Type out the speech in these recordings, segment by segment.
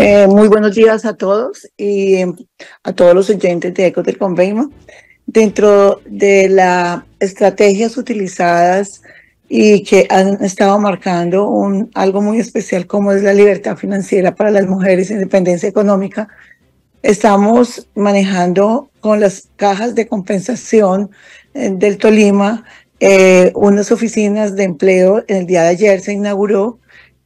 Eh, muy buenos días a todos y a todos los oyentes de ECO del Convenio. Dentro de las estrategias utilizadas y que han estado marcando algo muy especial como es la libertad financiera para las mujeres, independencia económica, estamos manejando con las cajas de compensación eh, del Tolima eh, unas oficinas de empleo. El día de ayer se inauguró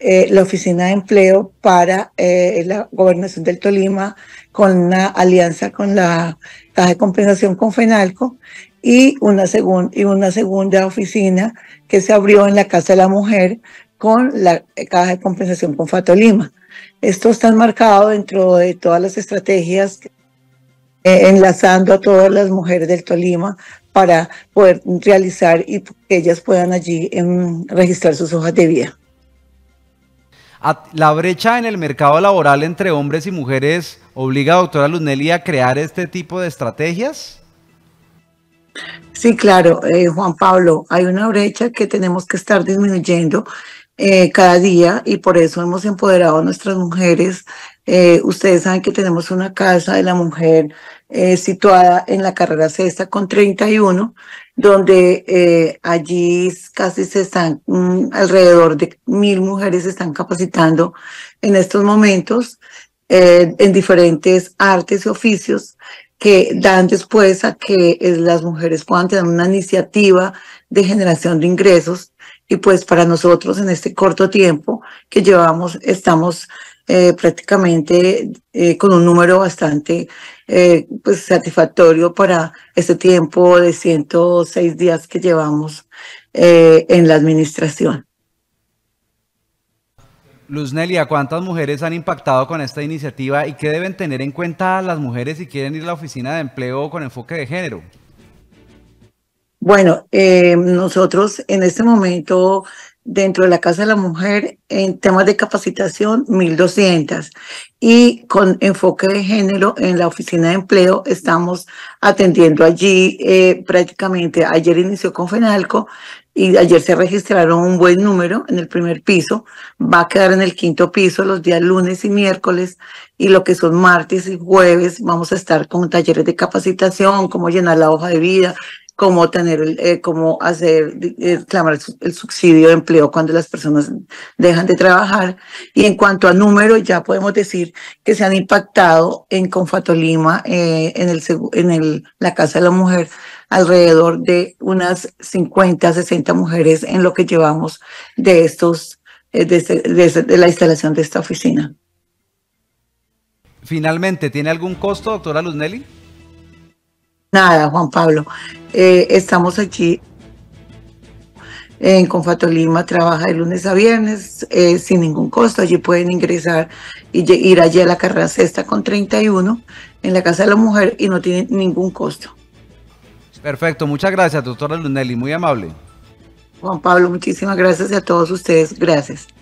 eh, la Oficina de Empleo para eh, la Gobernación del Tolima con una alianza con la Caja de Compensación con FENALCO y una, y una segunda oficina que se abrió en la Casa de la Mujer con la eh, Caja de Compensación con FATOLIMA. Esto está marcado dentro de todas las estrategias enlazando a todas las mujeres del Tolima para poder realizar y que ellas puedan allí em, registrar sus hojas de vida. La brecha en el mercado laboral entre hombres y mujeres obliga a doctora Lunelli a crear este tipo de estrategias. Sí, claro, eh, Juan Pablo, hay una brecha que tenemos que estar disminuyendo eh, cada día y por eso hemos empoderado a nuestras mujeres eh, ustedes saben que tenemos una casa de la mujer eh, situada en la carrera sexta con 31, donde eh, allí casi se están, mm, alrededor de mil mujeres se están capacitando en estos momentos en diferentes artes y oficios que dan después a que las mujeres puedan tener una iniciativa de generación de ingresos y pues para nosotros en este corto tiempo que llevamos, estamos eh, prácticamente eh, con un número bastante eh, pues satisfactorio para este tiempo de 106 días que llevamos en la administración. Luznelia, ¿cuántas mujeres han impactado con esta iniciativa y qué deben tener en cuenta las mujeres si quieren ir a la oficina de empleo con enfoque de género? Bueno, eh, nosotros en este momento dentro de la Casa de la Mujer en temas de capacitación, 1.200. Y con enfoque de género en la Oficina de Empleo estamos atendiendo allí eh, prácticamente. Ayer inició con FENALCO y ayer se registraron un buen número en el primer piso. Va a quedar en el quinto piso los días lunes y miércoles y lo que son martes y jueves vamos a estar con talleres de capacitación, cómo llenar la hoja de vida, cómo tener, eh, hacer, eh, el subsidio de empleo cuando las personas dejan de trabajar. Y en cuanto a número, ya podemos decir que se han impactado en Confatolima, eh, en, el, en la Casa de la Mujer, alrededor de unas 50, 60 mujeres en lo que llevamos de estos, eh, de, este, este, de la instalación de esta oficina. Finalmente, ¿tiene algún costo, doctora Nelly? nada, Juan Pablo. Eh, estamos aquí en Confato Lima, trabaja de lunes a viernes eh, sin ningún costo. Allí pueden ingresar y ir allí a la carrera sexta con 31 en la Casa de la Mujer y no tiene ningún costo. Perfecto, muchas gracias, doctora Lunelli, muy amable. Juan Pablo, muchísimas gracias a todos ustedes, gracias.